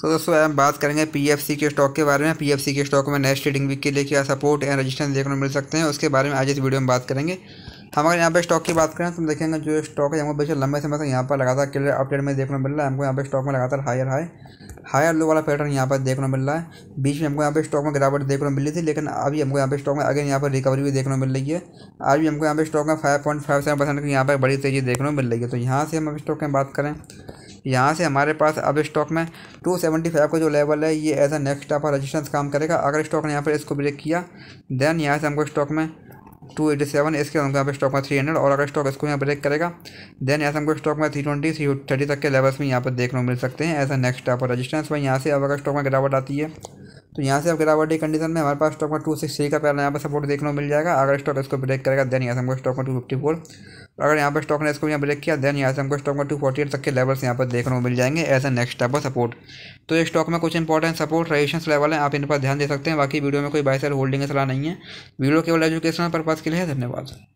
तो दोस्तों हम बात करेंगे पीएफसी के स्टॉक के बारे में पीएफसी के स्टॉक में नेक्स्ट ट्रेडिंग वीक के लिए क्या सपोर्ट एंड रजिस्टेंस देखने को मिल सकते हैं उसके बारे में आज इस वीडियो में बात करेंगे हम अगर यहाँ पर स्टॉक की बात करें तो देखेंगे जो स्टॉक है यहाँ पर लंबे समय से यहाँ पर लगातार क्लियर अपडेट में देखने को मिल रहा है हमको यहाँ पर स्टॉक में लगातार हायर हाई हायर लो वाला पैटर्न यहाँ पर देखने को मिल रहा है बीच में हमको यहाँ पर स्टॉक में गिरावट देखने को मिली थी लेकिन अभी हमको यहाँ पर स्टॉक में अगेन यहाँ पर रिकवरी भी देखने को मिल रही है आज भी हमको यहाँ पर स्टॉक में five point five seven percent की यहाँ पर बड़ी तेजी देखने को मिल रही है तो यहाँ से हम स्टॉक में बात करें यहाँ से हमारे पास अब स्टॉक में 275 का जो लेवल है ये एज अ नेक्स्ट आपका रजिस्टेंस काम करेगा अगर स्टॉक ने यहाँ पर इसको ब्रेक किया देन यहाँ से हमको स्टॉक में टू एटी सेवन इसके हमको यहाँ पर स्टॉक में थ्री हंड्रेड और अगर स्टॉक इसको यहाँ ब्रेक करेगा देन से हमको स्टॉक में थ्री ट्वेंटी थ्री थर्टी तक के लेवल्स में यहाँ पर देखने को मिल सकते हैं ऐसा नेक्स्ट आप रजिस्टेंस में यहाँ से अब अगर स्टॉक में गिरावट आती है तो यहाँ से अब गिरावटी कंडीशन में हमारे पास स्टॉक में टू सिक्स थ्री का पहला यहाँ पर सपोर्ट देखने को मिल जाएगा अगर स्टॉक इसको ब्रेक करेगा देन यहाँ से हमको स्टॉक में टू फिफ्टी फोर अगर यहाँ पर स्टॉक ने इसको यहाँ ब्रेक किया देन यहाँ से हमको स्टॉक में टू फोर्टी एट तक के लेवल्स यहाँ पर देखने को मिल जाएंगे as a next type of support तो ये स्टॉक में कुछ इंपॉर्टेंट सपोर्ट रेजिस्टेंस लेवल है आप इन पर ध्यान दे सकते हैं बाकी वीडियो में कोई बाय सेल होल्डिंग सलाह नहीं है वीडियो केवल एजुकेशनल पर्पज़ के लिए धन्यवाद